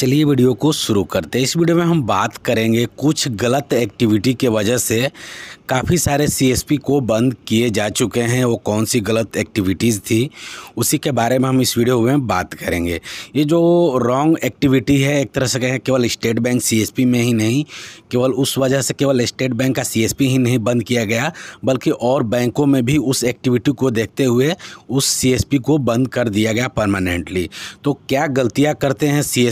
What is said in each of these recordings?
चलिए वीडियो को शुरू करते हैं इस वीडियो में हम बात करेंगे कुछ गलत एक्टिविटी के वजह से काफ़ी सारे सीएसपी को बंद किए जा चुके हैं वो कौन सी गलत एक्टिविटीज़ थी उसी के बारे में हम इस वीडियो में बात करेंगे ये जो रॉन्ग एक्टिविटी है एक तरह से कहें केवल स्टेट बैंक सी में ही नहीं केवल उस वजह से केवल स्टेट बैंक का सी ही नहीं बंद किया गया बल्कि और बैंकों में भी उस एक्टिविटी को देखते हुए उस सी को बंद कर दिया गया परमानेंटली तो क्या गलतियाँ करते हैं सी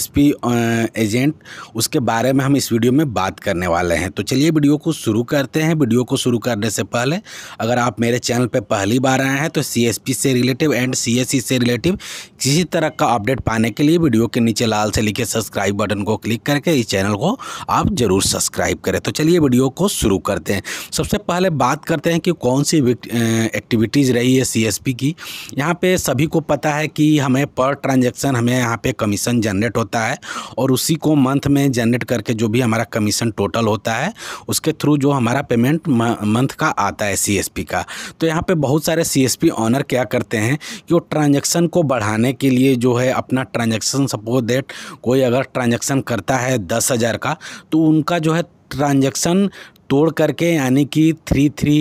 एजेंट उसके बारे में हम इस वीडियो में बात करने वाले हैं तो चलिए वीडियो को शुरू करते हैं वीडियो को शुरू करने से पहले अगर आप मेरे चैनल पर पहली बार आए हैं तो सी से रिलेटिव एंड सी e से रिलेटिव किसी तरह का अपडेट पाने के लिए वीडियो के नीचे लाल से लिखे सब्सक्राइब बटन को क्लिक करके इस चैनल को आप ज़रूर सब्सक्राइब करें तो चलिए वीडियो को शुरू करते हैं सबसे पहले बात करते हैं कि कौन सी एक्टिविटीज़ रही है सी की यहाँ पे सभी को पता है कि हमें पर ट्रांजेक्शन हमें यहाँ पे कमीशन जनरेट होता है और उसी को मंथ में जनरेट करके जो भी हमारा कमीशन टोटल होता है उसके थ्रू जो हमारा पेमेंट मंथ का आता है सी का तो यहाँ पर बहुत सारे सी ऑनर क्या करते हैं कि वो ट्रांजेक्शन को बढ़ाने के लिए जो है अपना ट्रांजेक्शन सपोज डेट कोई अगर ट्रांजेक्शन करता है दस हज़ार का तो उनका जो है ट्रांजेक्शन तोड़ करके यानी कि थ्री थ्री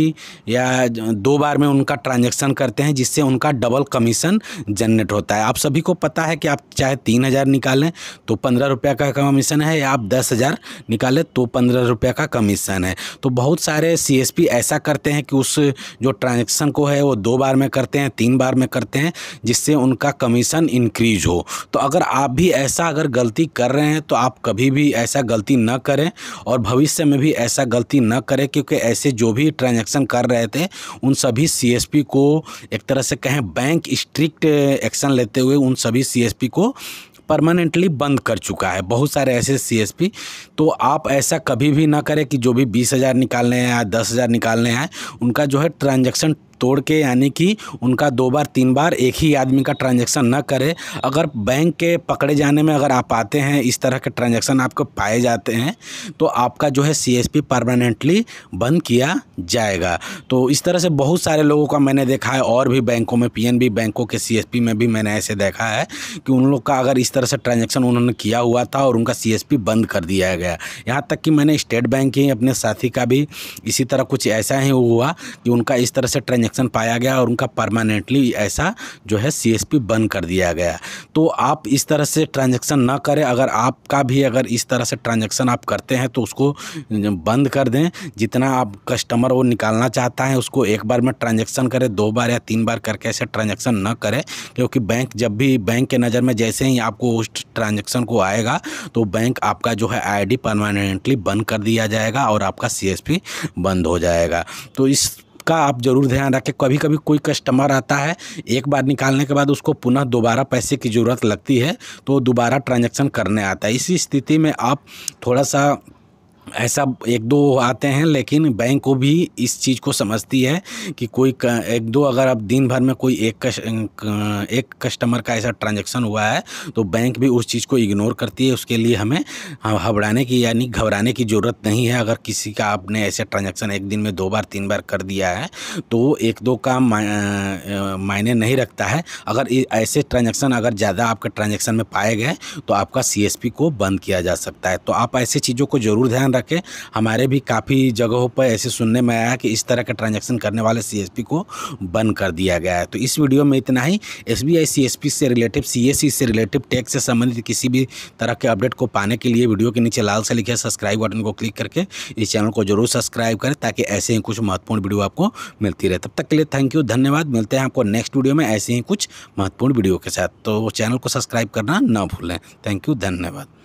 या दो बार में उनका ट्रांजैक्शन करते हैं जिससे उनका डबल कमीशन जनरेट होता है आप सभी को पता है कि आप चाहे तीन हज़ार निकालें तो पंद्रह रुपये का कमीशन है या आप दस हज़ार निकालें तो पंद्रह रुपये का कमीशन है तो बहुत सारे सी ऐसा करते हैं कि उस जो ट्रांजेक्शन को है वो दो बार में करते हैं तीन बार में करते हैं जिससे उनका कमीशन इंक्रीज हो तो अगर आप भी ऐसा अगर गलती कर रहे हैं तो आप कभी भी ऐसा गलती न करें और भविष्य में भी ऐसा गलती गलती न करें क्योंकि ऐसे जो भी ट्रांजैक्शन कर रहे थे उन सभी सीएसपी को एक तरह से कहें बैंक स्ट्रिक्ट एक्शन लेते हुए उन सभी सीएसपी को परमानेंटली बंद कर चुका है बहुत सारे ऐसे सीएसपी तो आप ऐसा कभी भी ना करें कि जो भी बीस हज़ार निकालने हैं या दस हज़ार निकालने हैं उनका जो है ट्रांजैक्शन तोड़ के यानी कि उनका दो बार तीन बार एक ही आदमी का ट्रांजेक्शन न करे अगर बैंक के पकड़े जाने में अगर आप आते हैं इस तरह के ट्रांजेक्शन आपको पाए जाते हैं तो आपका जो है सी परमानेंटली बंद किया जाएगा तो इस तरह से बहुत सारे लोगों का मैंने देखा है और भी बैंकों में बी बैंकों के पी में भी मैंने ऐसे देखा है कि उन लोग का अगर इस तरह से ट्रांजेक्शन उन्होंने किया हुआ था और उनका पी बंद कर दिया गया यहाँ तक कि मैंने स्टेट बैंक ही अपने साथी का भी इसी तरह कुछ ऐसा ही हुआ कि उनका इस तरह से ट्रांजेक्शन कनेक्शन पाया गया और उनका परमानेंटली ऐसा जो है सी बंद कर दिया गया तो आप इस तरह से ट्रांजेक्शन ना करें अगर आपका भी अगर इस तरह से ट्रांजेक्शन आप करते हैं तो उसको बंद कर दें जितना आप कस्टमर वो निकालना चाहता है उसको एक बार में ट्रांजेक्शन करें दो बार या तीन बार करके ऐसे ट्रांजेक्शन ना करें क्योंकि बैंक जब भी बैंक के नज़र में जैसे ही आपको उस ट्रांजेक्शन को आएगा तो बैंक आपका जो है आईडी परमानेंटली बंद कर दिया जाएगा और आपका सीएसपी बंद हो जाएगा तो इस उसका आप ज़रूर ध्यान रखें कभी कभी कोई कस्टमर आता है एक बार निकालने के बाद उसको पुनः दोबारा पैसे की ज़रूरत लगती है तो दोबारा ट्रांजेक्शन करने आता है इसी स्थिति में आप थोड़ा सा ऐसा एक दो आते हैं लेकिन बैंक को भी इस चीज़ को समझती है कि कोई एक दो अगर आप दिन भर में कोई एक कश, एक कस्टमर का ऐसा ट्रांजैक्शन हुआ है तो बैंक भी उस चीज़ को इग्नोर करती है उसके लिए हमें घबराने की यानी घबराने की ज़रूरत नहीं है अगर किसी का आपने ऐसे ट्रांजेक्शन एक दिन में दो बार तीन बार कर दिया है तो एक दो का मायने नहीं रखता है अगर ऐसे ट्रांजेक्शन अगर ज़्यादा आपके ट्रांजेक्शन में पाए गए तो आपका सी को बंद किया जा सकता है तो आप ऐसे चीज़ों को ज़रूर ध्यान के हमारे भी काफ़ी जगहों पर ऐसे सुनने में आया कि इस तरह का ट्रांजेक्शन करने वाले सी को बंद कर दिया गया है तो इस वीडियो में इतना ही एस बी से रिलेटिव सी से रिलेटिव टैक्स से संबंधित किसी भी तरह के अपडेट को पाने के लिए वीडियो के नीचे लाल से लिखे सब्सक्राइब बटन को क्लिक करके इस चैनल को जरूर सब्सक्राइब करें ताकि ऐसे ही कुछ महत्वपूर्ण वीडियो आपको मिलती रहे तब तक के लिए थैंक यू धन्यवाद मिलते हैं आपको नेक्स्ट वीडियो में ऐसे ही कुछ महत्वपूर्ण वीडियो के साथ तो चैनल को सब्सक्राइब करना ना भूलें थैंक यू धन्यवाद